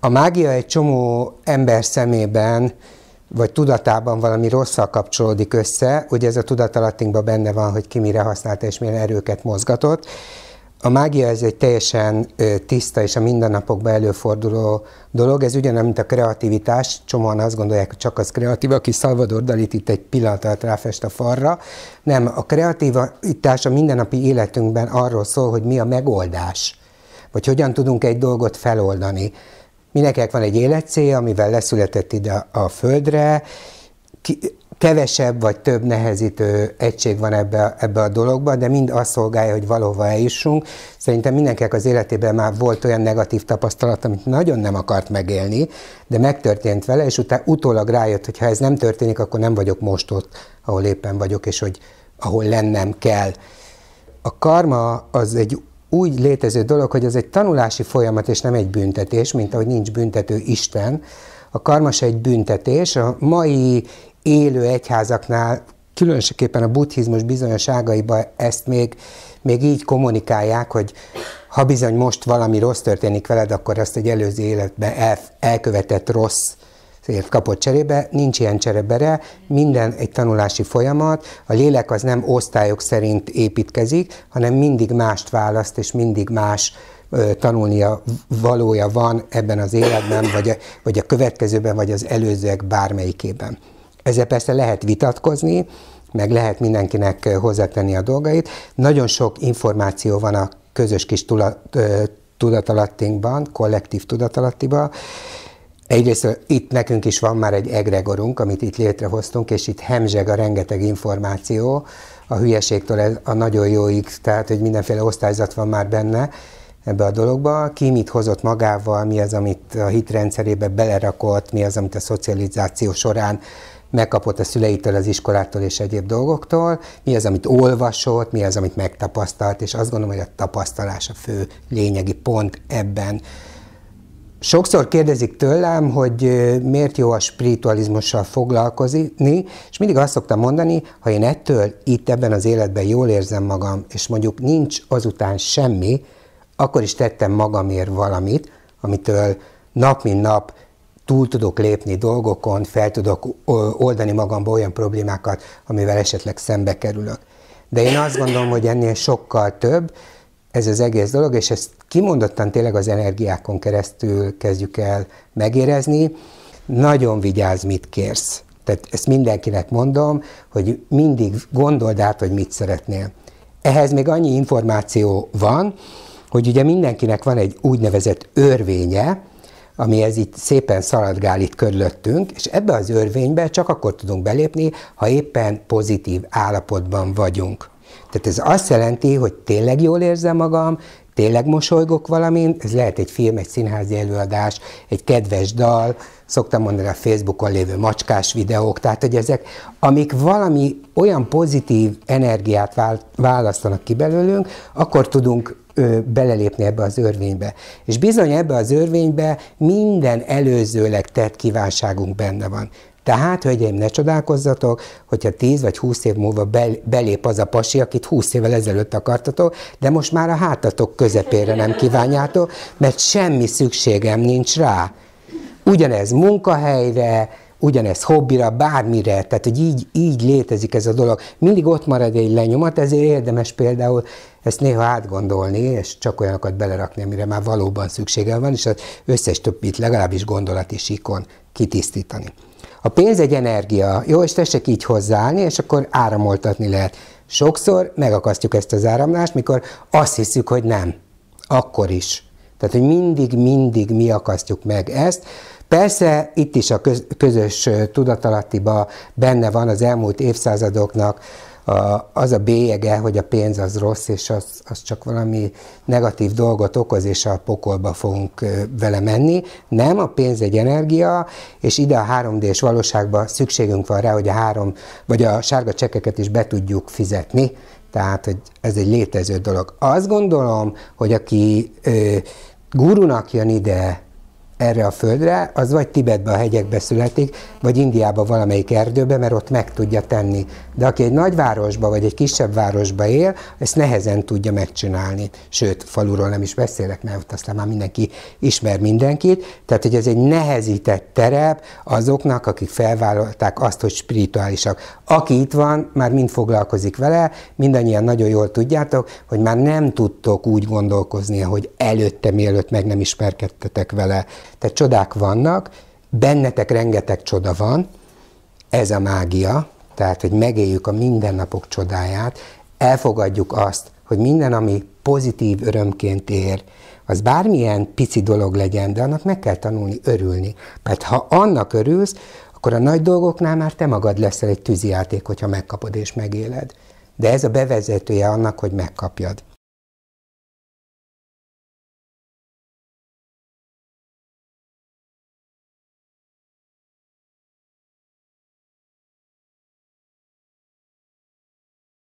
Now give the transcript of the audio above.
A mágia egy csomó ember szemében vagy tudatában valami rosszal kapcsolódik össze, ugye ez a tudatalattinkban benne van, hogy ki mire használta és milyen erőket mozgatott. A mágia ez egy teljesen tiszta és a mindennapokban előforduló dolog, ez ugyanaz, mint a kreativitás, csomóan azt gondolják, hogy csak az kreatív, aki Salvador Dalit itt egy pillanat alatt ráfest a farra. Nem, a kreativitás a mindennapi életünkben arról szól, hogy mi a megoldás, vagy hogyan tudunk egy dolgot feloldani. Mindenkinek van egy életcélja, amivel leszületett ide a földre, ki, kevesebb vagy több nehezítő egység van ebbe, ebbe a dologba, de mind azt szolgálja, hogy valahova eljussunk. Szerintem mindenkinek az életében már volt olyan negatív tapasztalat, amit nagyon nem akart megélni, de megtörtént vele, és utána utólag rájött, hogy ha ez nem történik, akkor nem vagyok most ott, ahol éppen vagyok, és hogy ahol lennem kell. A karma az egy úgy létező dolog, hogy ez egy tanulási folyamat, és nem egy büntetés, mint ahogy nincs büntető Isten. A karma se egy büntetés. A mai élő egyházaknál, különösképpen a buddhizmus bizonyos ágaiban ezt még, még így kommunikálják, hogy ha bizony most valami rossz történik veled, akkor azt egy előző életben el, elkövetett rossz ért kapott cserébe, nincs ilyen cserebere, minden egy tanulási folyamat, a lélek az nem osztályok szerint építkezik, hanem mindig mást választ, és mindig más tanulnia valója van ebben az életben, vagy a, vagy a következőben, vagy az előzőek bármelyikében. Ezzel persze lehet vitatkozni, meg lehet mindenkinek hozzátenni a dolgait. Nagyon sok információ van a közös kis tula, tudatalattinkban, kollektív tudatalattiban, Egyrészt itt nekünk is van már egy egregorunk, amit itt létrehoztunk, és itt hemzseg a rengeteg információ, a hülyeségtől a nagyon jóig, tehát hogy mindenféle osztályzat van már benne ebbe a dologba. Ki mit hozott magával, mi az, amit a hitrendszerébe belerakott, mi az, amit a szocializáció során megkapott a szüleitől, az iskolától és egyéb dolgoktól, mi az, amit olvasott, mi az, amit megtapasztalt, és azt gondolom, hogy a tapasztalás a fő lényegi pont ebben Sokszor kérdezik tőlem, hogy miért jó a spiritualizmussal foglalkozni, és mindig azt szoktam mondani, ha én ettől itt ebben az életben jól érzem magam, és mondjuk nincs azután semmi, akkor is tettem magamért valamit, amitől nap mint nap túl tudok lépni dolgokon, fel tudok oldani magamba olyan problémákat, amivel esetleg szembe kerülök. De én azt gondolom, hogy ennél sokkal több, ez az egész dolog, és ezt kimondottan tényleg az energiákon keresztül kezdjük el megérezni. Nagyon vigyázz, mit kérsz. Tehát ezt mindenkinek mondom, hogy mindig gondold át, hogy mit szeretnél. Ehhez még annyi információ van, hogy ugye mindenkinek van egy úgynevezett örvénye, ami ez itt szépen szaladgál itt körülöttünk, és ebbe az örvénybe csak akkor tudunk belépni, ha éppen pozitív állapotban vagyunk. Tehát ez azt jelenti, hogy tényleg jól érzem magam, tényleg mosolygok valamint, ez lehet egy film, egy színházi előadás, egy kedves dal, szoktam mondani a Facebookon lévő macskás videók, tehát hogy ezek, amik valami olyan pozitív energiát választanak ki belőlünk, akkor tudunk ö, belelépni ebbe az örvénybe. És bizony ebbe az örvénybe minden előzőleg tett kívánságunk benne van. Tehát, hölgyeim, ne csodálkozzatok, hogyha 10 vagy 20 év múlva belép az a pasi, akit 20 évvel ezelőtt akartatok, de most már a hátatok közepére nem kívánjátok, mert semmi szükségem nincs rá. Ugyanez munkahelyre, ugyanez hobbira, bármire, tehát hogy így, így létezik ez a dolog. Mindig ott marad egy lenyomat, ezért érdemes például ezt néha átgondolni, és csak olyanokat belerakni, amire már valóban szüksége van, és az összes többit legalábbis gondolati síkon kitisztítani. A pénz egy energia, jó, és tessék így hozzáállni, és akkor áramoltatni lehet. Sokszor megakasztjuk ezt az áramlást, mikor azt hiszük, hogy nem. Akkor is. Tehát, hogy mindig, mindig mi akasztjuk meg ezt. Persze itt is a közös tudatalattiba benne van az elmúlt évszázadoknak a, az a bélyege, hogy a pénz az rossz, és az, az csak valami negatív dolgot okoz, és a pokolba fogunk vele menni. Nem, a pénz egy energia, és ide a 3D-s valóságban szükségünk van rá, hogy a három, vagy a sárga csekeket is be tudjuk fizetni, tehát hogy ez egy létező dolog. Azt gondolom, hogy aki ö, gurunak jön ide, erre a földre, az vagy Tibetbe a hegyekbe születik, vagy Indiába valamelyik erdőbe, mert ott meg tudja tenni. De aki egy nagyvárosba vagy egy kisebb városba él, ezt nehezen tudja megcsinálni. Sőt, faluról nem is beszélek, mert ott aztán már mindenki ismer mindenkit. Tehát, hogy ez egy nehezített terep azoknak, akik felvállalták azt, hogy spirituálisak. Aki itt van, már mind foglalkozik vele, mindannyian nagyon jól tudjátok, hogy már nem tudtok úgy gondolkozni, hogy előtte, mielőtt meg nem ismerkedtetek vele tehát csodák vannak, bennetek rengeteg csoda van, ez a mágia, tehát hogy megéljük a mindennapok csodáját, elfogadjuk azt, hogy minden, ami pozitív örömként ér, az bármilyen pici dolog legyen, de annak meg kell tanulni örülni. Mert ha annak örülsz, akkor a nagy dolgoknál már te magad leszel egy tűzijáték, hogyha megkapod és megéled. De ez a bevezetője annak, hogy megkapjad.